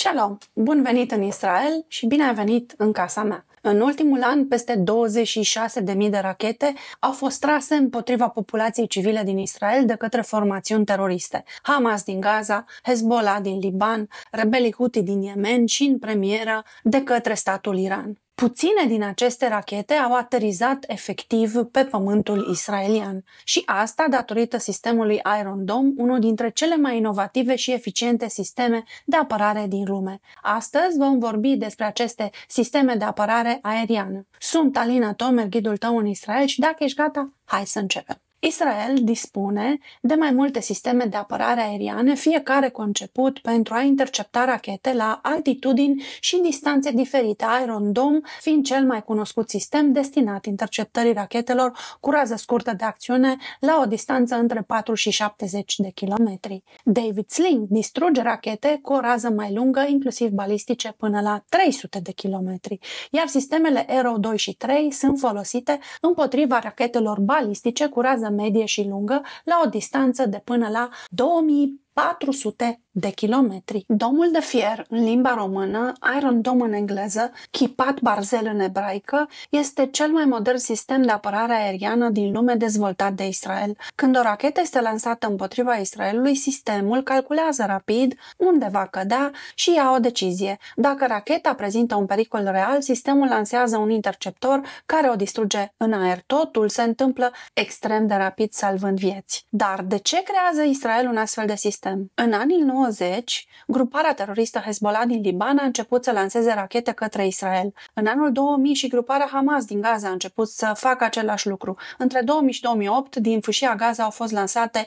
Shalom! Bun venit în Israel și bine ai venit în casa mea! În ultimul an, peste 26.000 de rachete au fost trase împotriva populației civile din Israel de către formațiuni teroriste. Hamas din Gaza, Hezbollah din Liban, rebelii Houthi din Yemen și în premieră de către statul Iran. Puține din aceste rachete au aterizat efectiv pe pământul israelian și asta datorită sistemului Iron Dome, unul dintre cele mai inovative și eficiente sisteme de apărare din lume. Astăzi vom vorbi despre aceste sisteme de apărare aeriană. Sunt Alina Tomer, ghidul tău în Israel și dacă ești gata, hai să începem! Israel dispune de mai multe sisteme de apărare aeriane, fiecare conceput pentru a intercepta rachete la altitudini și distanțe diferite, Iron Dome fiind cel mai cunoscut sistem destinat interceptării rachetelor cu rază scurtă de acțiune la o distanță între 4 și 70 de kilometri. David Sling distruge rachete cu o rază mai lungă, inclusiv balistice, până la 300 de kilometri, iar sistemele Aero 2 și 3 sunt folosite împotriva rachetelor balistice cu rază medie și lungă la o distanță de până la 2000 400 de kilometri. Domul de fier în limba română, Iron Dome în engleză, chipat barzel în ebraică, este cel mai modern sistem de apărare aeriană din lume dezvoltat de Israel. Când o rachetă este lansată împotriva Israelului, sistemul calculează rapid unde va cădea și ia o decizie. Dacă racheta prezintă un pericol real, sistemul lansează un interceptor care o distruge în aer. Totul se întâmplă extrem de rapid, salvând vieți. Dar de ce creează Israel un astfel de sistem? sistem. În anii 90, gruparea teroristă Hezbollah din Liban a început să lanseze rachete către Israel. În anul 2000 și gruparea Hamas din Gaza a început să facă același lucru. Între 2000 și 2008, din fâșia Gaza au fost lansate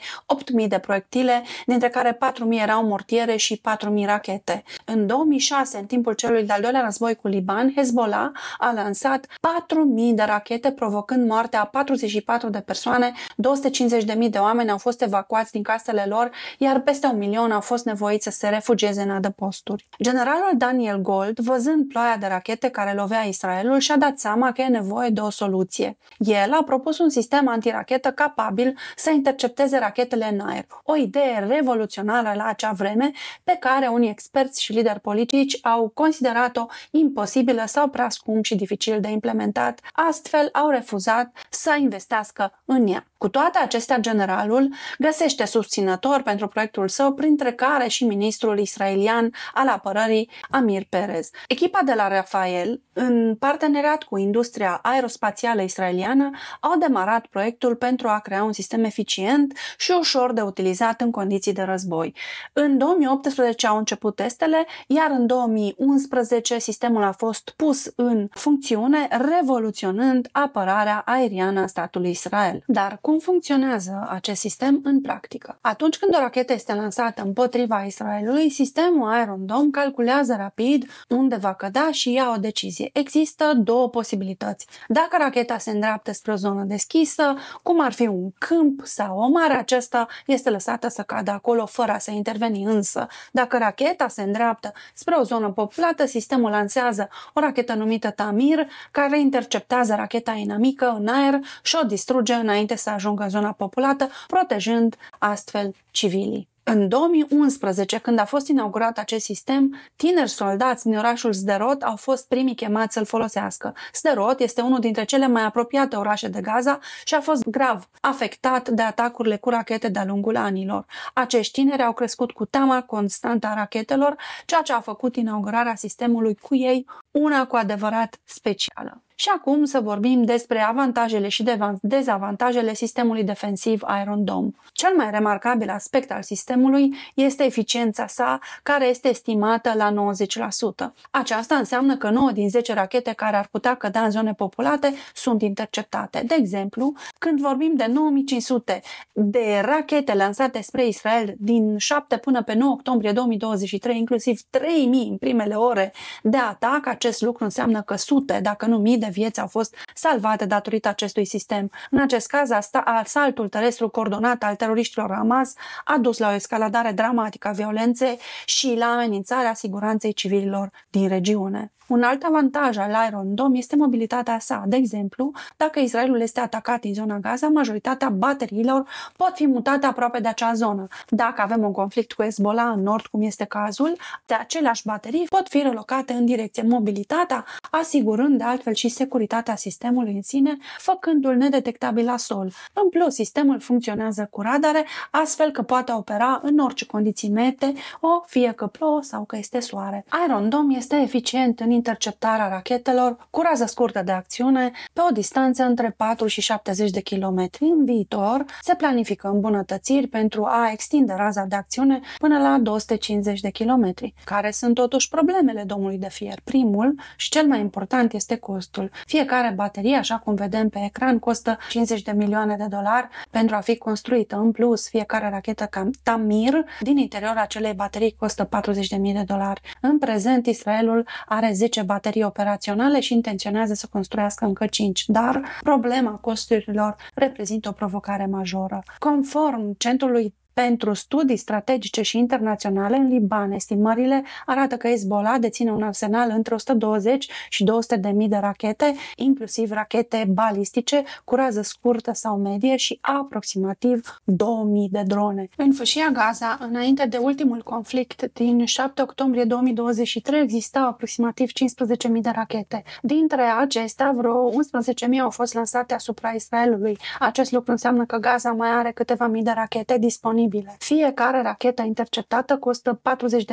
8.000 de proiectile, dintre care 4.000 erau mortiere și 4.000 rachete. În 2006, în timpul celui de-al doilea război cu Liban, Hezbollah a lansat 4.000 de rachete, provocând moartea a 44 de persoane, 250.000 de oameni au fost evacuați din casele lor, iar peste un milion au fost nevoiți să se refugieze în adăposturi. Generalul Daniel Gold, văzând ploaia de rachete care lovea Israelul, și-a dat seama că e nevoie de o soluție. El a propus un sistem antirachetă capabil să intercepteze rachetele în aer, o idee revoluționară la acea vreme pe care unii experți și lideri politici au considerat-o imposibilă sau prea scump și dificil de implementat, astfel au refuzat să investească în ea. Cu toate acestea, generalul găsește susținător pentru proiectul proiectul său, printre care și ministrul israelian al apărării Amir Perez. Echipa de la Rafael, în parteneriat cu industria aerospațială israeliană, au demarat proiectul pentru a crea un sistem eficient și ușor de utilizat în condiții de război. În 2018 au început testele, iar în 2011 sistemul a fost pus în funcțiune, revoluționând apărarea aeriană a statului Israel. Dar cum funcționează acest sistem în practică? Atunci când o rachetă este lansată împotriva Israelului, sistemul Iron Dome calculează rapid unde va cădea și ia o decizie. Există două posibilități. Dacă racheta se îndreaptă spre o zonă deschisă, cum ar fi un câmp sau o mare, aceasta este lăsată să cadă acolo fără a se interveni. Însă, dacă racheta se îndreaptă spre o zonă populată, sistemul lansează o rachetă numită Tamir, care interceptează racheta inamică în aer și o distruge înainte să ajungă în zona populată, protejând astfel civilii. În 2011, când a fost inaugurat acest sistem, tineri soldați din orașul Sderot au fost primii chemați să-l folosească. Sderot este unul dintre cele mai apropiate orașe de Gaza și a fost grav afectat de atacurile cu rachete de-a lungul anilor. Acești tineri au crescut cu teama constantă a rachetelor, ceea ce a făcut inaugurarea sistemului cu ei una cu adevărat specială. Și acum să vorbim despre avantajele și dezavantajele sistemului defensiv Iron Dome. Cel mai remarcabil aspect al sistemului este eficiența sa, care este estimată la 90%. Aceasta înseamnă că 9 din 10 rachete care ar putea cădea în zone populate sunt interceptate. De exemplu, când vorbim de 9500 de rachete lansate spre Israel din 7 până pe 9 octombrie 2023, inclusiv 3000 în primele ore de atac, acest lucru înseamnă că sute, dacă nu mii de vieți au fost salvate datorită acestui sistem. În acest caz, asta, asaltul terestru coordonat al teroriștilor Hamas a dus la o escaladare dramatică a violenței și la amenințarea siguranței civililor din regiune. Un alt avantaj al Iron Dome este mobilitatea sa. De exemplu, dacă Israelul este atacat în zona Gaza, majoritatea bateriilor pot fi mutate aproape de acea zonă. Dacă avem un conflict cu Hezbollah în nord, cum este cazul, de aceleași baterii pot fi relocate în direcție mobilitatea, asigurând de altfel și securitatea sistemului în sine, făcându-l nedetectabil la sol. În plus, sistemul funcționează cu radare, astfel că poate opera în orice condiții mete, o fie că plouă sau că este soare. Iron Dome este eficient în interceptarea rachetelor cu rază scurtă de acțiune pe o distanță între 4 și 70 de kilometri. În viitor se planifică îmbunătățiri pentru a extinde raza de acțiune până la 250 de kilometri. Care sunt totuși problemele domnului de fier? Primul și cel mai important este costul prețul. Fiecare baterie, așa cum vedem pe ecran, costă 50 de milioane de dolari pentru a fi construită. În plus, fiecare rachetă cam Tamir din interiorul acelei baterii costă 40 de mii de dolari. În prezent, Israelul are 10 baterii operaționale și intenționează să construiască încă 5, dar problema costurilor reprezintă o provocare majoră. Conform Centrului pentru studii strategice și internaționale în Liban. Estimările arată că Hezbollah deține un arsenal între 120 și 200 de mii de rachete, inclusiv rachete balistice cu rază scurtă sau medie și aproximativ 2000 de drone. În fâșia Gaza, înainte de ultimul conflict din 7 octombrie 2023, existau aproximativ 15.000 de rachete. Dintre acestea, vreo 11.000 au fost lansate asupra Israelului. Acest lucru înseamnă că Gaza mai are câteva mii de rachete disponibile disponibile. Fiecare rachetă interceptată costă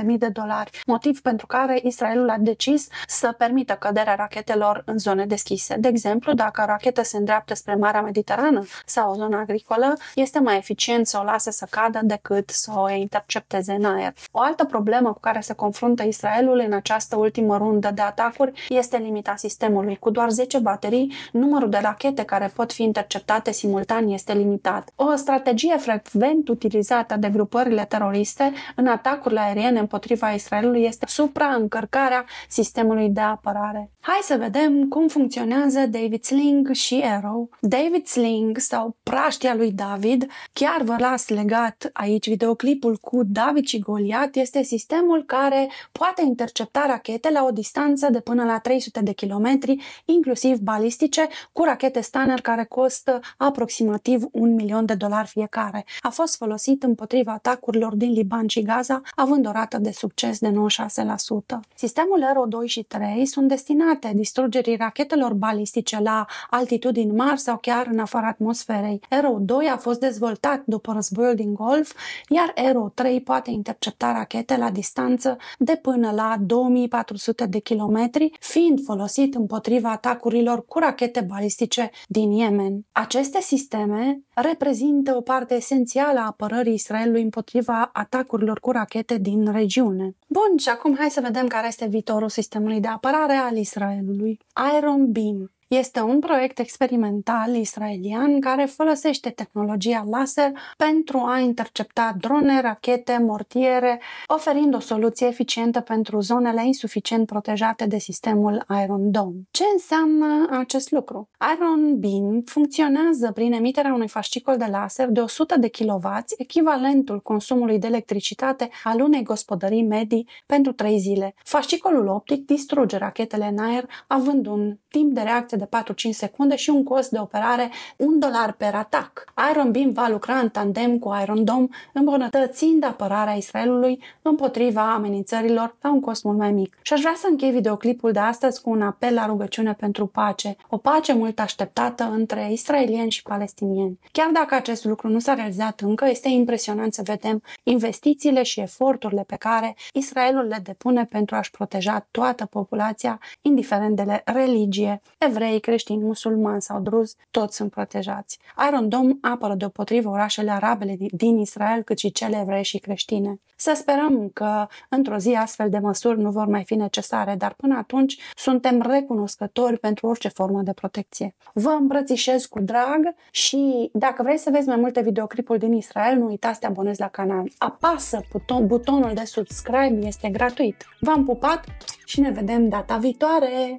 40.000 de dolari, motiv pentru care Israelul a decis să permită căderea rachetelor în zone deschise. De exemplu, dacă rachetă se îndreaptă spre Marea Mediterană sau o zonă agricolă, este mai eficient să o lase să cadă decât să o intercepteze în aer. O altă problemă cu care se confruntă Israelul în această ultimă rundă de atacuri este limita sistemului. Cu doar 10 baterii, numărul de rachete care pot fi interceptate simultan este limitat. O strategie frecvent utilizată utilizată de grupările teroriste în atacurile aeriene împotriva Israelului este supraîncărcarea sistemului de apărare. Hai să vedem cum funcționează David Sling și Arrow. David Sling sau praștia lui David, chiar vă las legat aici videoclipul cu David și Goliat, este sistemul care poate intercepta rachete la o distanță de până la 300 de kilometri, inclusiv balistice, cu rachete Stanner care costă aproximativ un milion de dolari fiecare. A fost folosit folosit împotriva atacurilor din Liban și Gaza, având o rată de succes de 96%. Sistemul Aero 2 și 3 sunt destinate distrugerii rachetelor balistice la altitudini mari sau chiar în afara atmosferei. Aero 2 a fost dezvoltat după războiul din Golf, iar Aero 3 poate intercepta rachete la distanță de până la 2400 de kilometri, fiind folosit împotriva atacurilor cu rachete balistice din Yemen. Aceste sisteme reprezintă o parte esențială a apărării apărării Israelului împotriva atacurilor cu rachete din regiune. Bun, și acum hai să vedem care este viitorul sistemului de apărare al Israelului. Iron Beam este un proiect experimental israelian care folosește tehnologia laser pentru a intercepta drone, rachete, mortiere, oferind o soluție eficientă pentru zonele insuficient protejate de sistemul Iron Dome. Ce înseamnă acest lucru? Iron Beam funcționează prin emiterea unui fascicol de laser de 100 de kW, echivalentul consumului de electricitate al unei gospodării medii pentru 3 zile. Fascicolul optic distruge rachetele în aer, având un timp de reacție de 4-5 secunde și un cost de operare 1 dolar per atac. Iron Beam va lucra în tandem cu Iron Dome, îmbunătățind apărarea Israelului împotriva amenințărilor la un cost mult mai mic. Și aș vrea să închei videoclipul de astăzi cu un apel la rugăciune pentru pace, o pace mult așteptată între israelieni și palestinieni. Chiar dacă acest lucru nu s-a realizat încă, este impresionant să vedem investițiile și eforturile pe care Israelul le depune pentru a-și proteja toată populația, indiferent de religie, evrei, evrei, creștini, musulmani sau druzi, toți sunt protejați. Iron Dome apără deopotrivă orașele arabele din Israel, cât și cele evrei și creștine. Să sperăm că într-o zi astfel de măsuri nu vor mai fi necesare, dar până atunci suntem recunoscători pentru orice formă de protecție. Vă îmbrățișez cu drag și dacă vrei să vezi mai multe videoclipuri din Israel, nu uita să te abonezi la canal. Apasă buton, butonul de subscribe, este gratuit. V-am pupat și ne vedem data viitoare!